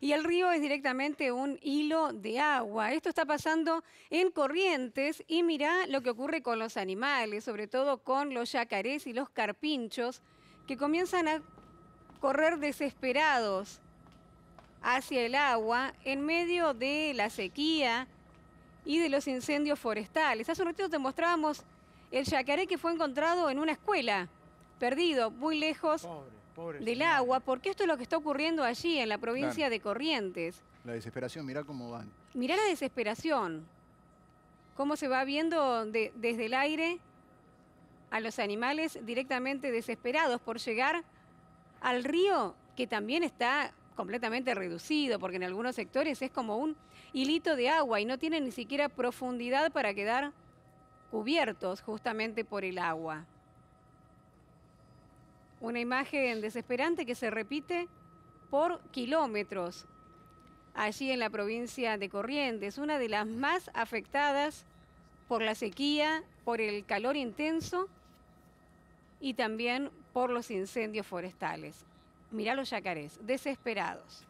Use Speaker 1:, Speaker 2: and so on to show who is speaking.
Speaker 1: y el río es directamente un hilo de agua. Esto está pasando en corrientes y mirá lo que ocurre con los animales, sobre todo con los yacarés y los carpinchos, que comienzan a correr desesperados hacia el agua en medio de la sequía y de los incendios forestales. Hace un ratito te mostrábamos el yacaré que fue encontrado en una escuela, perdido, muy lejos del agua, porque esto es lo que está ocurriendo allí, en la provincia de Corrientes.
Speaker 2: La desesperación, mirá cómo van.
Speaker 1: Mirá la desesperación, cómo se va viendo desde el aire a los animales directamente desesperados por llegar al río, que también está completamente reducido, porque en algunos sectores es como un hilito de agua y no tiene ni siquiera profundidad para quedar cubiertos justamente por el agua. Una imagen desesperante que se repite por kilómetros allí en la provincia de Corrientes, una de las más afectadas por la sequía, por el calor intenso y también por los incendios forestales. Mirá los yacarés, desesperados.